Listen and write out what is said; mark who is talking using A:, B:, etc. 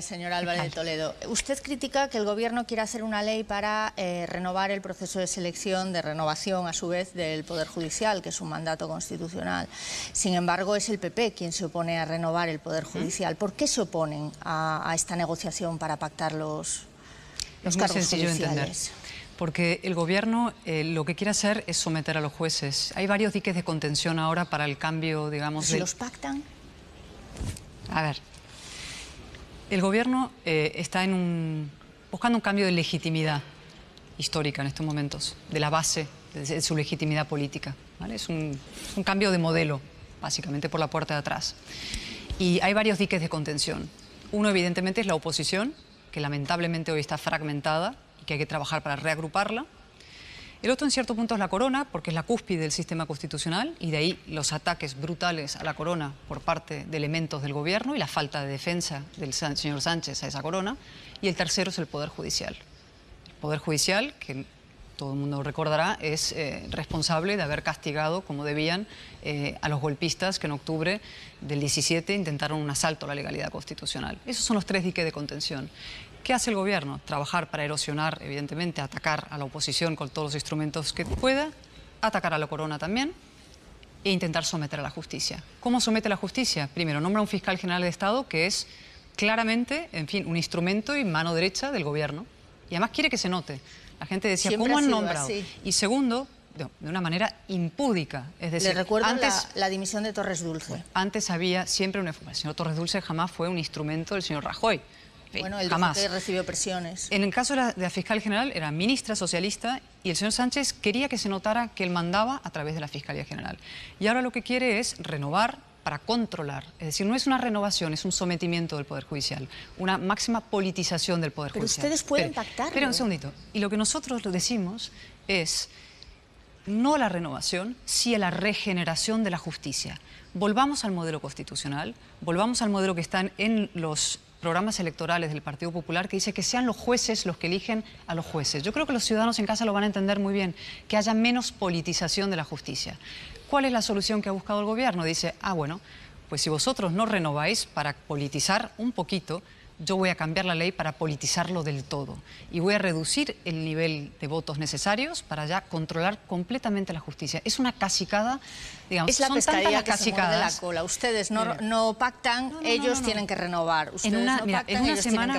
A: Señor Álvarez de Toledo, usted critica que el Gobierno quiera hacer una ley para eh, renovar el proceso de selección, de renovación a su vez del Poder Judicial, que es un mandato constitucional. Sin embargo, es el PP quien se opone a renovar el Poder Judicial. ¿Por qué se oponen a, esta negociación para pactar los,
B: los cargos Entender porque el gobierno eh, lo que quiere hacer es someter a los jueces. Hay varios diques de contención ahora para el cambio, digamos... ¿Se los pactan? A ver, el gobierno eh, está buscando un cambio de legitimidad histórica en estos momentos, de la base de su legitimidad política. es un cambio de modelo, básicamente por la puerta de atrás. Y hay varios diques de contención. Uno, evidentemente, es la oposición, que lamentablemente hoy está fragmentada y que hay que trabajar para reagruparla. El otro en cierto punto es la corona, porque es la cúspide del sistema constitucional y de ahí los ataques brutales a la corona por parte de elementos del gobierno y la falta de defensa del señor Sánchez a esa corona. Y el tercero es el Poder Judicial. El Poder Judicial, que todo el mundo recordará, es eh, responsable de haber castigado como debían eh, a los golpistas que en octubre del 17 intentaron un asalto a la legalidad constitucional. Esos son los tres diques de contención. ¿Qué hace el gobierno? Trabajar para erosionar, evidentemente, atacar a la oposición con todos los instrumentos que pueda, atacar a la corona también e intentar someter a la justicia. ¿Cómo somete a la justicia? Primero, nombra un fiscal general de Estado que es claramente, en fin, un instrumento y mano derecha del gobierno. Y además quiere que se note. La gente decía, ¿cómo han nombrado? Y segundo, de una manera impúdica. Es decir, Le recuerdo antes, la, la, dimisión de Torres Dulce. Antes había siempre una... El señor Torres Dulce jamás fue un instrumento del señor Rajoy. Bueno, el jamás. recibió presiones. En el caso de la, fiscal general, era ministra socialista y el señor Sánchez quería que se notara que él mandaba a través de la Fiscalía General. Y ahora lo que quiere es renovar para controlar. Es decir, no es una renovación, es un sometimiento del Poder Judicial, una máxima politización del Poder Judicial. Pero ustedes pueden pactar. Espera un segundito. Y lo que nosotros decimos es no la renovación, si la regeneración de la justicia. Volvamos al modelo constitucional, volvamos al modelo que están en los programas electorales del Partido Popular que dice que sean los jueces los que eligen a los jueces. Yo creo que los ciudadanos en casa lo van a entender muy bien, que haya menos politización de la justicia. ¿Cuál es la solución que ha buscado el gobierno? Dice, ah, bueno, pues si vosotros no renováis para politizar un poquito, yo voy a cambiar la ley para politizarlo del todo y voy a reducir el nivel de votos necesarios para ya controlar completamente la justicia. Es una casicada, digamos. Es la son tantas que la cola.
A: Ustedes no, pactan, ellos tienen que renovar. Ustedes en una, una semana,